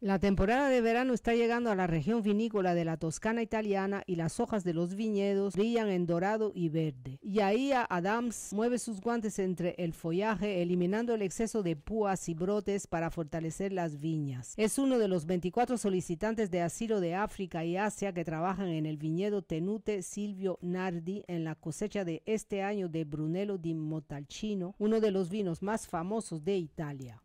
La temporada de verano está llegando a la región vinícola de la Toscana italiana y las hojas de los viñedos brillan en dorado y verde. Yahia Adams mueve sus guantes entre el follaje, eliminando el exceso de púas y brotes para fortalecer las viñas. Es uno de los 24 solicitantes de asilo de África y Asia que trabajan en el viñedo Tenute Silvio Nardi en la cosecha de este año de Brunello di Montalcino, uno de los vinos más famosos de Italia.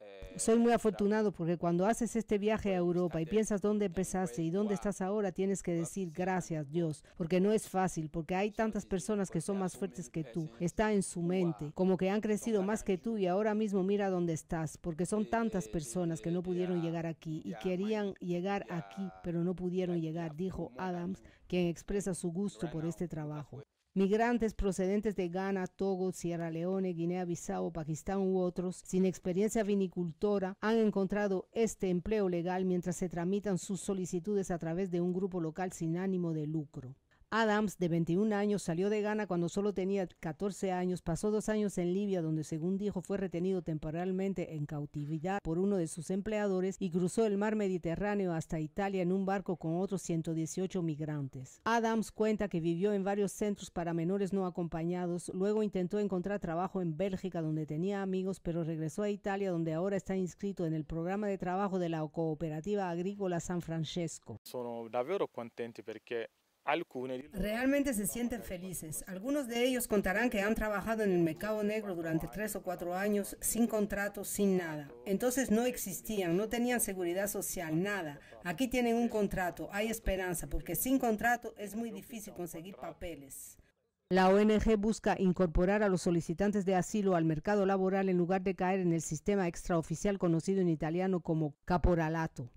Eh, Soy muy afortunado porque cuando haces este viaje a pues, Europa y piensas dónde empezaste y dónde estás ahora, tienes que decir gracias Dios, porque no es fácil, porque hay tantas personas que son más fuertes que tú, está en su mente, como que han crecido más que tú y ahora mismo mira dónde estás, porque son tantas personas que no pudieron llegar aquí y querían llegar aquí, pero no pudieron llegar, dijo Adams, quien expresa su gusto por este trabajo. Migrantes procedentes de Ghana, Togo, Sierra Leone, Guinea-Bissau, Pakistán u otros sin experiencia vinicultora han encontrado este empleo legal mientras se tramitan sus solicitudes a través de un grupo local sin ánimo de lucro. Adams, de 21 años, salió de Ghana cuando solo tenía 14 años, pasó dos años en Libia, donde según dijo fue retenido temporalmente en cautividad por uno de sus empleadores y cruzó el mar Mediterráneo hasta Italia en un barco con otros 118 migrantes. Adams cuenta que vivió en varios centros para menores no acompañados, luego intentó encontrar trabajo en Bélgica donde tenía amigos, pero regresó a Italia donde ahora está inscrito en el programa de trabajo de la cooperativa agrícola San Francesco. Sono davvero contenti porque Realmente se sienten felices. Algunos de ellos contarán que han trabajado en el mercado negro durante tres o cuatro años sin contrato, sin nada. Entonces no existían, no tenían seguridad social, nada. Aquí tienen un contrato, hay esperanza, porque sin contrato es muy difícil conseguir papeles. La ONG busca incorporar a los solicitantes de asilo al mercado laboral en lugar de caer en el sistema extraoficial conocido en italiano como caporalato.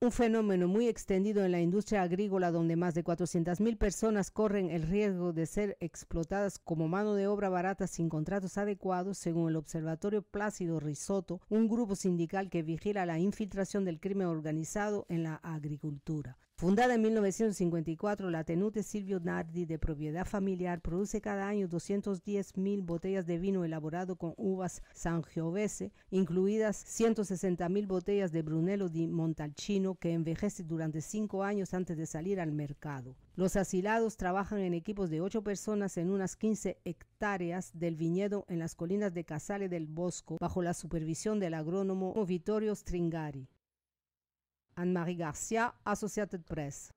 Un fenómeno muy extendido en la industria agrícola donde más de 400.000 personas corren el riesgo de ser explotadas como mano de obra barata sin contratos adecuados, según el Observatorio Plácido Risotto, un grupo sindical que vigila la infiltración del crimen organizado en la agricultura. Fundada en 1954, la Tenute Silvio Nardi de propiedad familiar produce cada año 210.000 botellas de vino elaborado con uvas sangiovese, incluidas 160.000 botellas de Brunello di Montalcino que envejece durante cinco años antes de salir al mercado. Los asilados trabajan en equipos de ocho personas en unas 15 hectáreas del viñedo en las colinas de Casale del Bosco bajo la supervisión del agrónomo Vittorio Stringari. Anne-Marie Garcia, Associated Press.